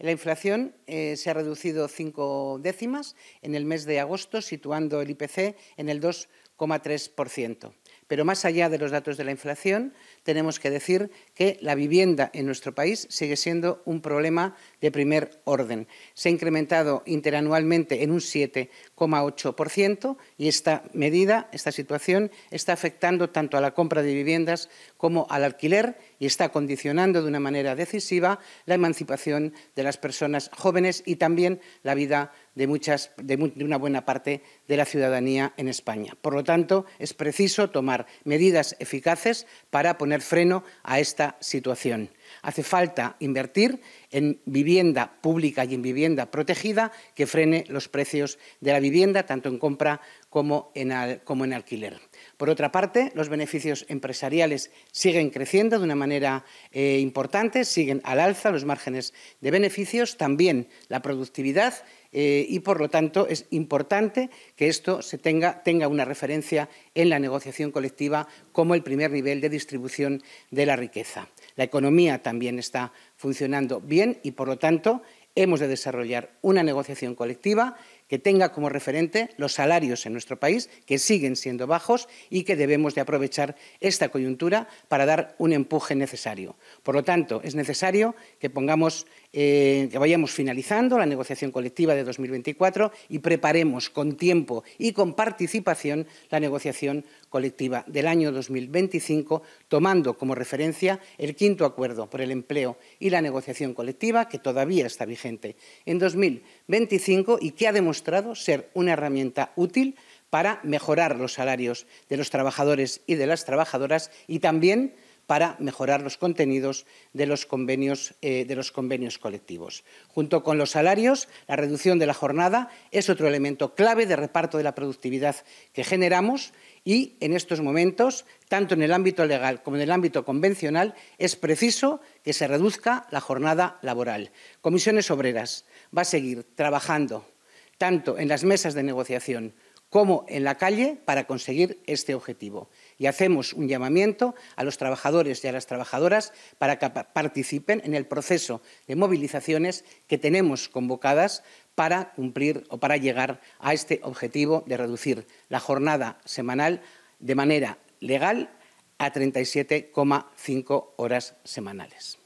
La inflación eh, se ha reducido cinco décimas en el mes de agosto, situando el IPC en el 2,3%. Pero más allá de los datos de la inflación, tenemos que decir que la vivienda en nuestro país sigue siendo un problema de primer orden. Se ha incrementado interanualmente en un 7,8% y esta medida, esta situación, está afectando tanto a la compra de viviendas como al alquiler y está condicionando de una manera decisiva la emancipación de las personas jóvenes y también la vida de, muchas, de, una buena parte de la ciudadanía en España. Por lo tanto, es preciso tomar medidas eficaces para poner freno a esta situación. Hace falta invertir en vivienda pública y en vivienda protegida que frene los precios de la vivienda, tanto en compra como en, alquiler. Por otra parte, los beneficios empresariales siguen creciendo de una manera eh, importante, siguen al alza los márgenes de beneficios, también la productividad eh, y por lo tanto es importante que esto se tenga, tenga una referencia en la negociación colectiva como el primer nivel de distribución de la riqueza. La economía también está funcionando bien y por lo tanto hemos de desarrollar una negociación colectiva que tenga como referente los salarios en nuestro país, que siguen siendo bajos y que debemos de aprovechar esta coyuntura para dar un empuje necesario. Por lo tanto, es necesario que, pongamos, eh, que vayamos finalizando la negociación colectiva de 2024 y preparemos con tiempo y con participación la negociación colectiva del año 2025, tomando como referencia el quinto acuerdo por el empleo y la negociación colectiva, que todavía está vigente en 2025 y que ha demostrado demostrado ser una herramienta útil para mejorar los salarios de los trabajadores y de las trabajadoras y también para mejorar los contenidos de los convenios, eh, de los convenios colectivos. Junto con los salarios, la reducción de la jornada es otro elemento clave de reparto de la productividad que generamos y en estos momentos, tanto en el ámbito legal como en el ámbito convencional, es preciso que se reduzca la jornada laboral. Comisiones Obreras va a seguir trabajando tanto en las mesas de negociación como en la calle para conseguir este objetivo. Y hacemos un llamamiento a los trabajadores y a las trabajadoras para que participen en el proceso de movilizaciones que tenemos convocadas para cumplir o para llegar a este objetivo de reducir la jornada semanal de manera legal a 37,5 horas semanales.